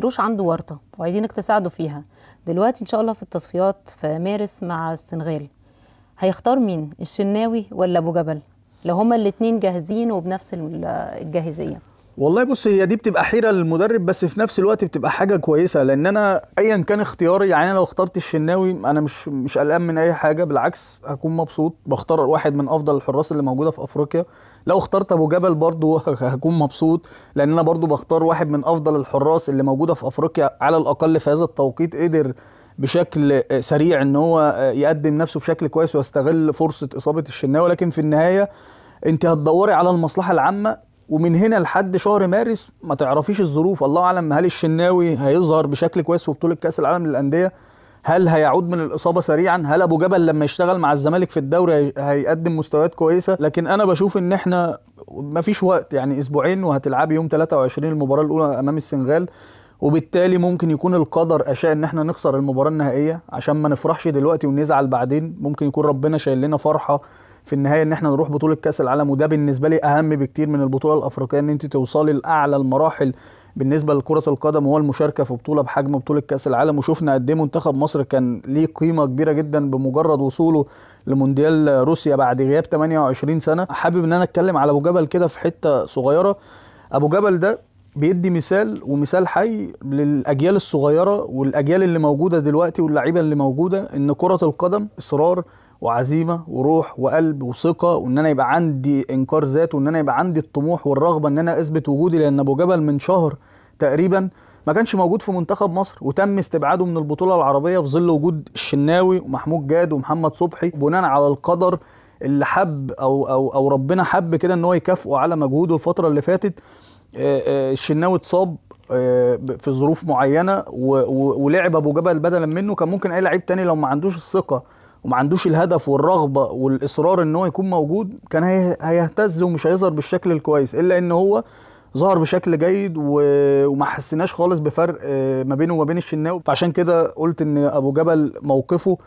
قروش عنده ورطه وعايزينك تساعده فيها دلوقتي ان شاء الله في التصفيات في مارس مع السنغال هيختار مين الشناوي ولا ابو جبل لو هما الاثنين جاهزين وبنفس الجاهزيه والله بص هي دي بتبقى حيره للمدرب بس في نفس الوقت بتبقى حاجه كويسه لان انا ايا كان اختياري يعني انا لو اخترت الشناوي انا مش مش قلقان من اي حاجه بالعكس هكون مبسوط بختار واحد من افضل الحراس اللي موجوده في افريقيا لو اخترت ابو جبل برضه هكون مبسوط لان انا برضه بختار واحد من افضل الحراس اللي موجوده في افريقيا على الاقل في هذا التوقيت قدر بشكل سريع ان هو يقدم نفسه بشكل كويس ويستغل فرصه اصابه الشناوي لكن في النهايه انت هتدوري على المصلحه العامه ومن هنا لحد شهر مارس ما تعرفيش الظروف الله اعلم هل الشناوي هيظهر بشكل كويس في بطوله كاس العالم للانديه هل هيعود من الاصابه سريعا هل ابو جبل لما يشتغل مع الزمالك في الدوري هيقدم مستويات كويسه لكن انا بشوف ان احنا مفيش وقت يعني اسبوعين وهتلعبي يوم 23 المباراه الاولى امام السنغال وبالتالي ممكن يكون القدر اشاء ان احنا نخسر المباراه النهائيه عشان ما نفرحش دلوقتي ونزعل بعدين ممكن يكون ربنا شايل لنا فرحه في النهايه ان احنا نروح بطوله كاس العالم وده بالنسبه لي اهم بكتير من البطوله الافريقيه ان انت توصلي لاعلى المراحل بالنسبه لكره القدم هو المشاركه في بطوله بحجم بطوله كاس العالم وشفنا قد ايه منتخب مصر كان ليه قيمه كبيره جدا بمجرد وصوله لمونديال روسيا بعد غياب 28 سنه حابب ان انا اتكلم على ابو جبل كده في حته صغيره ابو جبل ده بيدي مثال ومثال حي للاجيال الصغيره والاجيال اللي موجوده دلوقتي واللعيبه اللي موجوده ان كره القدم اصرار وعزيمه وروح وقلب وثقه وان انا يبقى عندي انكار ذات وان انا يبقى عندي الطموح والرغبه ان انا اثبت وجودي لان ابو جبل من شهر تقريبا ما كانش موجود في منتخب مصر وتم استبعاده من البطوله العربيه في ظل وجود الشناوي ومحمود جاد ومحمد صبحي بناء على القدر اللي حب او او او ربنا حب كده ان هو يكافئه على مجهوده الفتره اللي فاتت آه، آه، الشناوي اتصاب آه، في ظروف معينه ولعب ابو جبل بدلا منه كان ممكن اي لعيب تاني لو ما عندوش الثقه وما عندوش الهدف والرغبه والاصرار ان هو يكون موجود كان هيهتز ومش هيظهر بالشكل الكويس الا ان هو ظهر بشكل جيد و... وما حسيناش خالص بفرق آه، ما بينه وما بين الشناوي فعشان كده قلت ان ابو جبل موقفه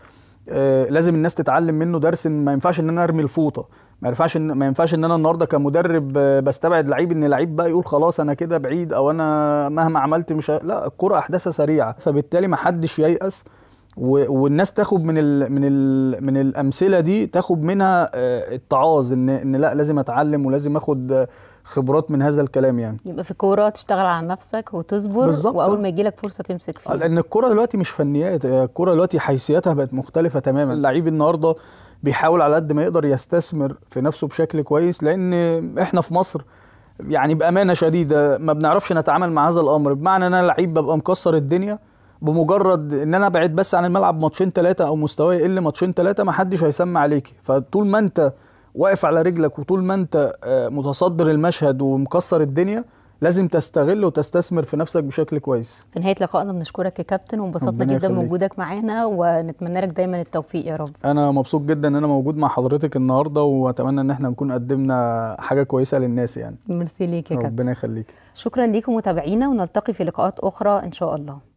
آه، لازم الناس تتعلم منه درس ان ما ينفعش ان انا ارمي الفوطه ما ينفعش ان ما ينفعش ان انا النهارده كمدرب آه، بستبعد لعيب ان لعيب بقى يقول خلاص انا كده بعيد او انا مهما عملت مش لا الكره احداثها سريعه فبالتالي ما حدش ييأس والناس تاخد من ال من ال من الامثله دي تاخد منها آه، التعاظ ان ان لا لازم اتعلم ولازم اخد خبرات من هذا الكلام يعني يبقى في الكوره تشتغل على نفسك وتصبر بالزبط. واول ما يجيلك فرصه تمسك فيها لان الكوره دلوقتي مش فنيات الكوره دلوقتي حيثياتها بقت مختلفه تماما اللعيب النهارده بيحاول على قد ما يقدر يستثمر في نفسه بشكل كويس لان احنا في مصر يعني بامانه شديده ما بنعرفش نتعامل مع هذا الامر بمعنى ان انا لعيب ببقى مكسر الدنيا بمجرد ان انا ابعد بس عن الملعب ماتشين ثلاثه او مستواي يقل ماتشين ثلاثه ما حدش هيسمع عليك فطول ما انت واقف على رجلك وطول ما انت آه، متصدر المشهد ومكسر الدنيا لازم تستغل وتستثمر في نفسك بشكل كويس في نهايه لقائنا بنشكرك يا كابتن وانبسطنا جدا بوجودك معانا ونتمنى لك دايما التوفيق يا رب انا مبسوط جدا ان انا موجود مع حضرتك النهارده واتمنى ان احنا نكون قدمنا حاجه كويسه للناس يعني ميرسي ليك يا كابتن ربنا يخليك شكرا ليكم متابعينا ونلتقي في لقاءات اخرى ان شاء الله